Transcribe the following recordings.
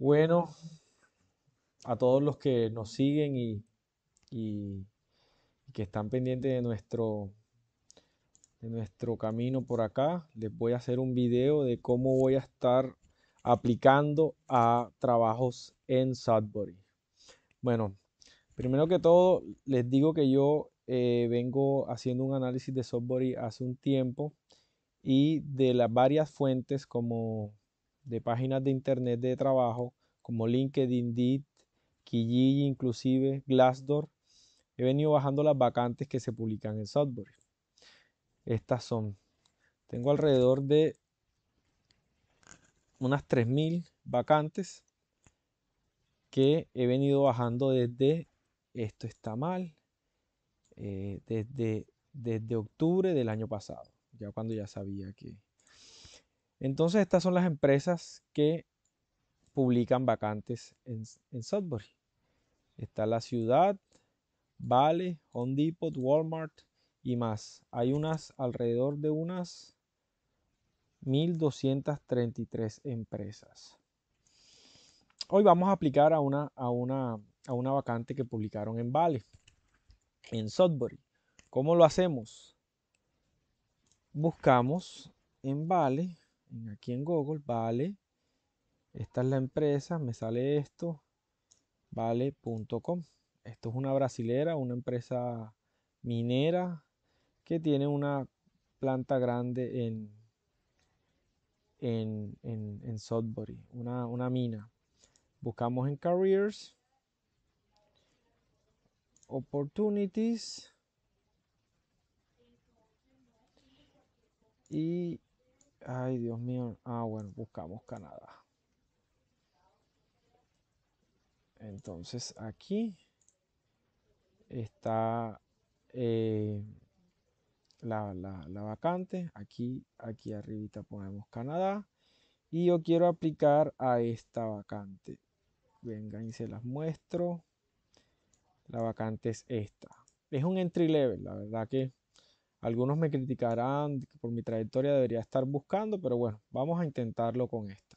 Bueno, a todos los que nos siguen y, que están pendientes de nuestro, de nuestro camino por acá, les voy a hacer un video de cómo voy a estar aplicando a trabajos en Sudbury. Bueno, primero que todo, les digo que yo eh, vengo haciendo un análisis de Sudbury hace un tiempo y de las varias fuentes como de páginas de internet de trabajo como LinkedIn, Indeed, Kijiji, inclusive Glassdoor, he venido bajando las vacantes que se publican en Sudbury. Estas son, tengo alrededor de unas 3.000 vacantes que he venido bajando desde, esto está mal, eh, desde, desde octubre del año pasado, ya cuando ya sabía que, entonces estas son las empresas que publican vacantes en, Sudbury. Está la ciudad, Vale, Home Depot, Walmart y más. Hay unas alrededor de unas 1233 empresas. Hoy vamos a aplicar a una, a una, a una vacante que publicaron en Vale, en Sudbury. ¿Cómo lo hacemos? Buscamos en Vale aquí en Google, vale, esta es la empresa, me sale esto, vale.com. Esto es una brasilera, una empresa minera que tiene una planta grande en, en, en, Sudbury, una, una mina. Buscamos en Careers, Opportunities y Ay, Dios mío. Ah, bueno, buscamos Canadá. Entonces aquí está eh, la, la, vacante. Aquí, aquí arribita ponemos Canadá. Y yo quiero aplicar a esta vacante. Vengan y se las muestro. La vacante es esta. Es un entry level, la verdad que algunos me criticarán que por mi trayectoria debería estar buscando, pero bueno, vamos a intentarlo con esta.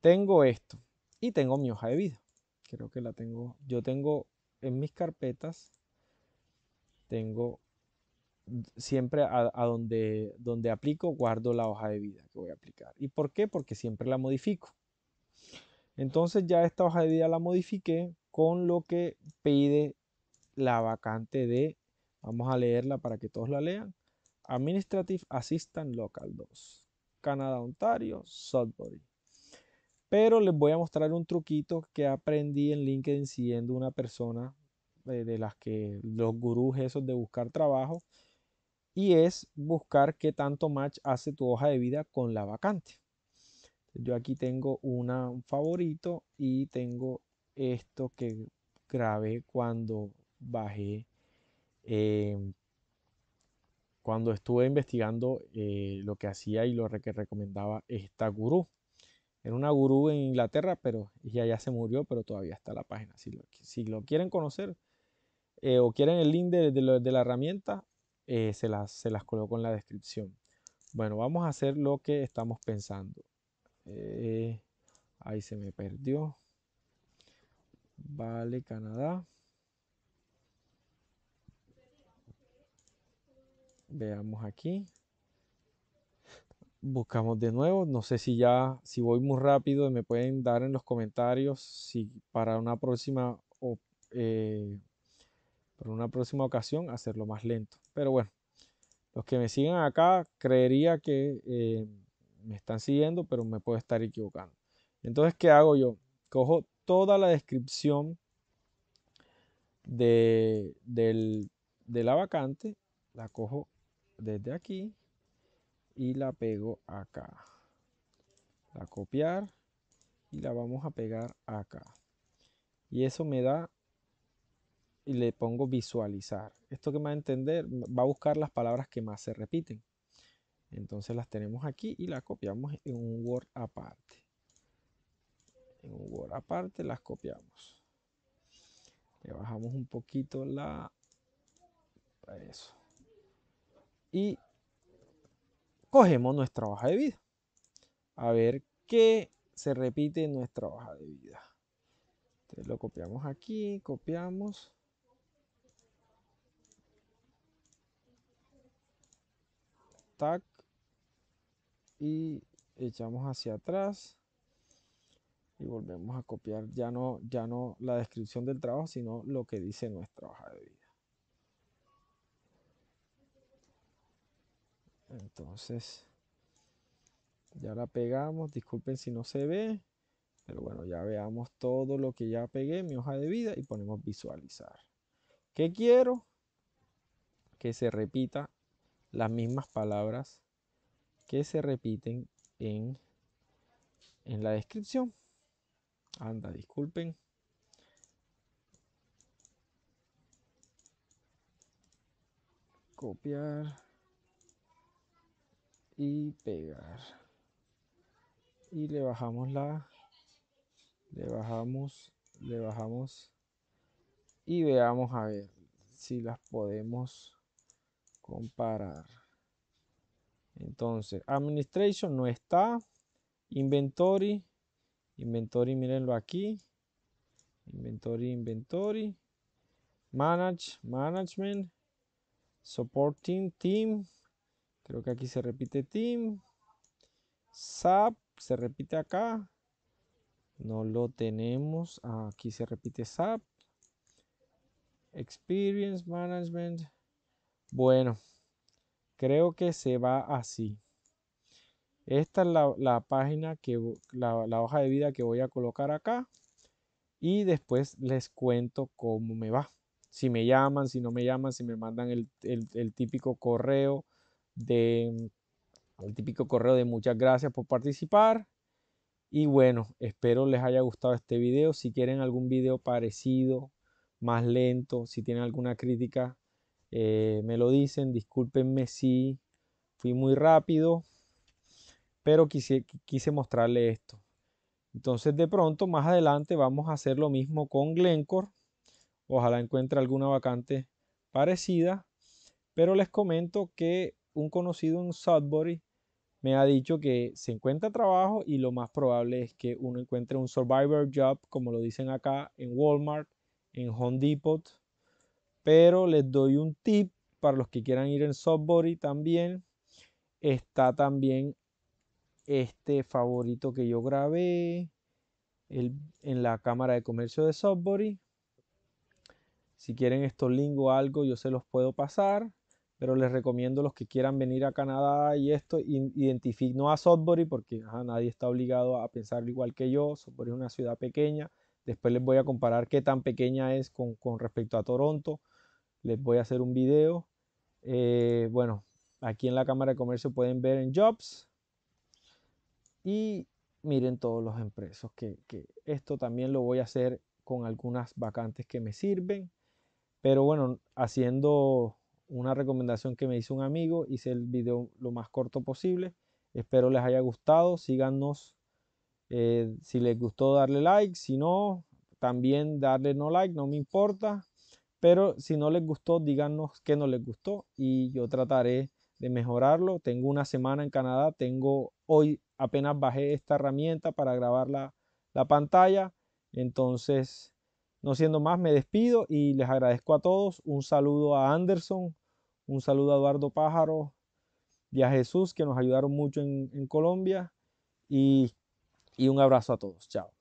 Tengo esto y tengo mi hoja de vida. Creo que la tengo. Yo tengo en mis carpetas, tengo siempre a, donde, donde aplico, guardo la hoja de vida que voy a aplicar. ¿Y por qué? Porque siempre la modifico. Entonces ya esta hoja de vida la modifiqué con lo que pide la vacante de Vamos a leerla para que todos la lean. Administrative Assistant Local 2. Canadá, Ontario, Sudbury. Pero les voy a mostrar un truquito que aprendí en LinkedIn siendo una persona eh, de, las que los gurús esos de buscar trabajo. Y es buscar qué tanto match hace tu hoja de vida con la vacante. Yo aquí tengo una, un favorito y tengo esto que grabé cuando bajé Em, cuando estuve investigando eh, lo que hacía y lo que recomendaba esta gurú. Era una gurú en Inglaterra, pero ya se murió, pero todavía está la página. Si lo, quieren conocer eh, o quieren el link de, la herramienta, eh, se, se las coloco en la descripción. Bueno, vamos a hacer lo que estamos pensando. ahí se me perdió. Vale, Canadá. Veamos aquí. Buscamos de nuevo. No sé si ya, si voy muy rápido, me pueden dar en los comentarios si para una próxima, o, eh, una próxima ocasión hacerlo más lento. Pero bueno, los que me siguen acá creería que eh, me están siguiendo, pero me puedo estar equivocando. Entonces, ¿qué hago yo? Cojo toda la descripción de, de la vacante, la cojo desde aquí y la pego acá. La copiar y la vamos a pegar acá. Y eso me da y le pongo visualizar. Esto que me va a entender va a buscar las palabras que más se repiten. Entonces las tenemos aquí y la copiamos en un Word aparte. En un Word aparte las copiamos. Le bajamos un poquito la... Eso y cogemos nuestra hoja de vida. A ver qué se repite en nuestra hoja de vida. Entonces lo copiamos aquí, copiamos. Tac. Y echamos hacia atrás. Y volvemos a copiar ya no, ya no la descripción del trabajo, sino lo que dice nuestra hoja de vida. entonces ya la pegamos disculpen si no se ve pero bueno ya veamos todo lo que ya pegué mi hoja de vida y ponemos visualizar ¿Qué quiero que se repita las mismas palabras que se repiten en, en la descripción anda disculpen copiar y pegar. Y le bajamos la, le bajamos, le bajamos y veamos a ver si las podemos comparar. Entonces, administration no está. Inventory, inventory, mírenlo aquí. Inventory, inventory. Manage, management. Supporting team. Creo que aquí se repite team. SAP se repite acá. No lo tenemos. Aquí se repite SAP. Experience Management. Bueno, creo que se va así. Esta es la, página que la, hoja de vida que voy a colocar acá. Y después les cuento cómo me va. Si me llaman, si no me llaman, si me mandan el, el, el típico correo de mm, el típico correo de muchas gracias por participar. Y bueno, espero les haya gustado este video. Si quieren algún video parecido, más lento, si tienen alguna crítica, eh, me lo dicen. Discúlpenme si fui muy rápido, pero quise, quise mostrarle esto. Entonces de pronto, más adelante, vamos a hacer lo mismo con Glencore. Ojalá encuentre alguna vacante parecida. Pero les comento que un conocido en Sudbury me ha dicho que se encuentra trabajo y lo más probable es que uno encuentre un survivor job, como lo dicen acá, en Walmart, en Home Depot. Pero les doy un tip para los que quieran ir en Sudbury también. Está también este favorito que yo grabé en la Cámara de Comercio de Sudbury. Si quieren estos links o algo, yo se los puedo pasar pero les recomiendo los que quieran venir a Canadá y esto, identifiquen no a Sudbury porque nadie está obligado a pensar igual que yo, Sudbury es una ciudad pequeña, después les voy a comparar qué tan pequeña es con, respecto a Toronto, les voy a hacer un video, eh, bueno, aquí en la Cámara de Comercio pueden ver en Jobs y miren todos los empresos. que, que esto también lo voy a hacer con algunas vacantes que me sirven, pero bueno, haciendo una recomendación que me hizo un amigo. Hice el video lo más corto posible. Espero les haya gustado. Síganos. Eh, si les gustó, darle like. Si no, también darle no like. No me importa. Pero si no les gustó, díganos qué no les gustó. Y yo trataré de mejorarlo. Tengo una semana en Canadá. Tengo hoy apenas bajé esta herramienta para grabar la, la pantalla. Entonces, no siendo más, me despido y les agradezco a todos. Un saludo a Anderson, un saludo a Eduardo Pájaro y a Jesús, que nos ayudaron mucho en, Colombia. Y, y un abrazo a todos. Chao.